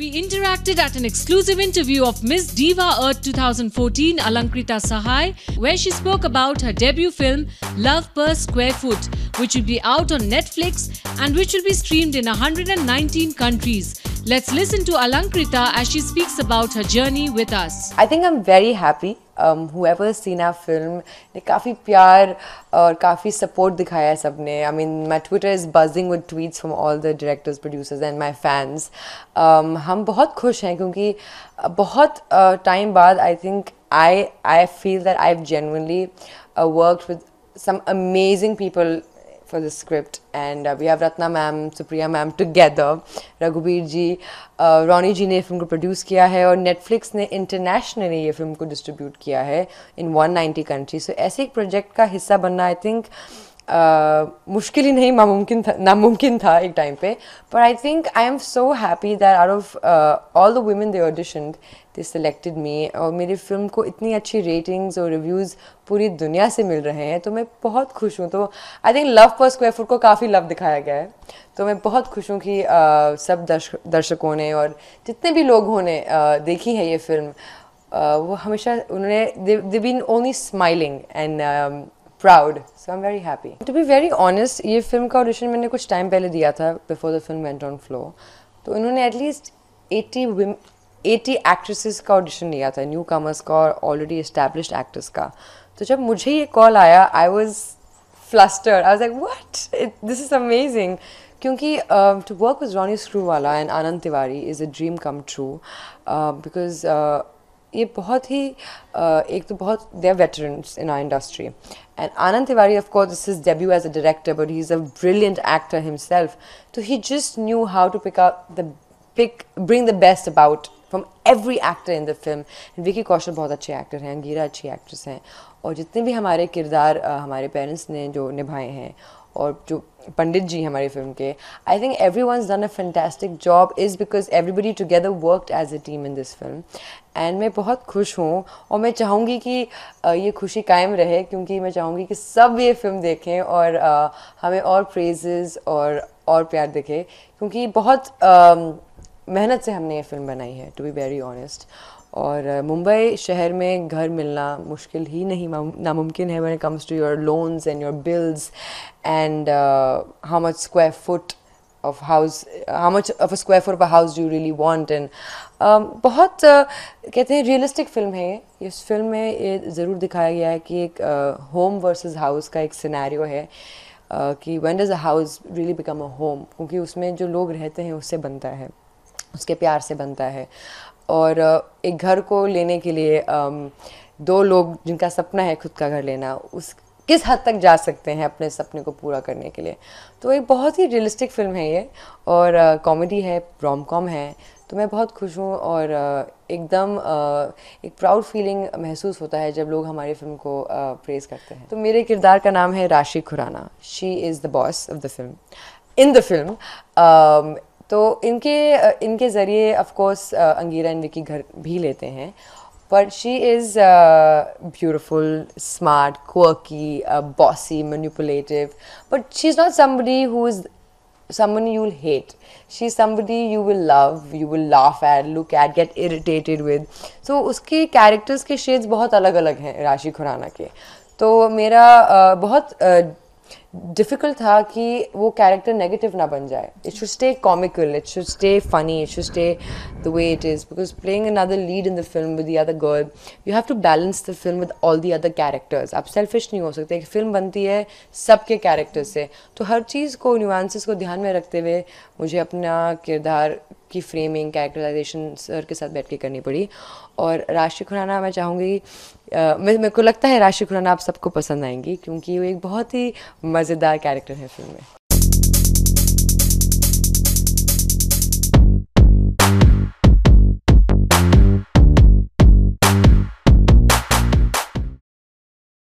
We interacted at an exclusive interview of Miss Diva Earth 2014 Alankrita Sahai, where she spoke about her debut film Love Per Square Foot, which will be out on Netflix and which will be streamed in 119 countries Let's listen to Alankrita as she speaks about her journey with us. I think I'm very happy. Um, whoever has seen our film, ne kafi pyar aur kafi support dikhaya sabne. I mean, my Twitter is buzzing with tweets from all the directors, producers and my fans. Um, hum bahut khush hain kyunki bahut time baad I think I I feel that I've genuinely uh, worked with some amazing people for the script and uh, we have Ratna ma'am Supriya ma'am together Raghubir ji Ronnie ji ने film को produce किया है और Netflix ने internationally ये film को distribute किया है इन 190 कंट्री सो ऐसे एक प्रोजेक्ट का हिस्सा बनना आई थिंक मुश्किल ही नहीं नामुमकिन था नामुमकिन था एक टाइम पे पर I think I am so happy that out of all the women they audition they selected me और मेरी फिल्म को इतनी अच्छी रेटिंग्स और रिव्यूज़ पूरी दुनिया से मिल रहे हैं तो मैं बहुत खुश हूँ तो I think love per square foot को काफ़ी लव दिखाया गया है तो मैं बहुत खुश हूँ कि uh, सब दर्श दर्शकों ने और जितने भी लोगों ने uh, देखी है ये फिल्म uh, वो हमेशा उन्होंने they been only smiling and proud. So I'm very happy. To be very honest, ये फिल्म का ऑडिशन मैंने कुछ टाइम पहले दिया था before the film went on floor तो इन्होंने एटलीस्ट 80 एटी एक्ट्रेसेस का ऑडिशन लिया था न्यू कमर्स का और ऑलरेडी इस्टेब्लिश एक्टर्स का तो जब मुझे ये कॉल आया I was flustered I was like what this is amazing क्योंकि to work with Ronnie Screwvala and Anand Tiwari is a dream come true because ये बहुत ही एक तो बहुत they're veterans in our industry and Anand Tiwari of course this is debut as a director but he is a brilliant actor himself तो he just knew how to pick up the pick bring the best about from every actor in the film Vicky Kaushal बहुत अच्छे actor हैं गीरा अच्छी actress हैं और जितने भी हमारे किरदार हमारे पेरेंट्स ने जो निभाए हैं और जो पंडित जी हमारी फिल्म के I think every one done a fantastic job is because everybody together worked as a team in this film and मैं बहुत खुश हूँ और मैं चाहूँगी कि ये खुशी कायम रहे क्योंकि मैं चाहूँगी कि सब ये फिल्म देखें और हमें और प्रेजेस और और प्यार दिखे क्योंकि बहुत मेहनत से हमने ये फिल्म बनाई है टू बी वेरी ऑनेस्ट और मुंबई शहर में घर मिलना मुश्किल ही नहीं नामुमकिन है one comes to your loans and your bills and how much square foot of house how much of a square foot of house do really want and बहुत uh, कहते हैं रियलिस्टिक फिल्म है ये इस फिल्म में ये ज़रूर दिखाया गया है कि एक होम वर्सेस हाउस का एक सिनेरियो है uh, कि when does a house really become a home क्योंकि उसमें जो लोग रहते हैं उससे बनता है उसके प्यार से बनता है और एक घर को लेने के लिए दो लोग जिनका सपना है खुद का घर लेना उस किस हद तक जा सकते हैं अपने सपने को पूरा करने के लिए तो एक बहुत ही रियलिस्टिक फिल्म है ये और कॉमेडी है रॉम कॉम है तो मैं बहुत खुश हूँ और एकदम एक प्राउड फीलिंग महसूस होता है जब लोग हमारी फिल्म को प्रेज़ करते हैं तो मेरे किरदार का नाम है Rashi Khurana she is the boss of the film in the film तो इनके इनके ज़रिए ऑफकोर्स अंगीरा इन विकी घर भी लेते हैं but she is beautiful smart quirky bossy manipulative but she is not somebody who is somebody you will hate she is somebody you will love you will laugh at look at get irritated with so उसके characters के shades बहुत अलग अलग हैं राशि खुराना के तो मेरा बहुत डिफ़िकल्ट था कि वो कैरेक्टर नेगेटिव ना बन जाए it should stay comical it should stay funny it should stay the way it is because playing another lead in the film with the other girl you have to balance the film with all the other characters आप selfish नहीं हो सकते एक film बनती है सबके character से तो हर चीज़ को न्यूआंसेस को ध्यान में रखते हुए मुझे अपना किरदार की फ्रेमिंग कैरेक्टराइजेशन सर के साथ बैठ के करनी पड़ी और राशि खुराना मैं चाहूँगी मेरे को लगता है राशि खुराना आप सबको पसंद आएंगी क्योंकि वो एक बहुत ही मज़ेदार कैरेक्टर है फिल्म में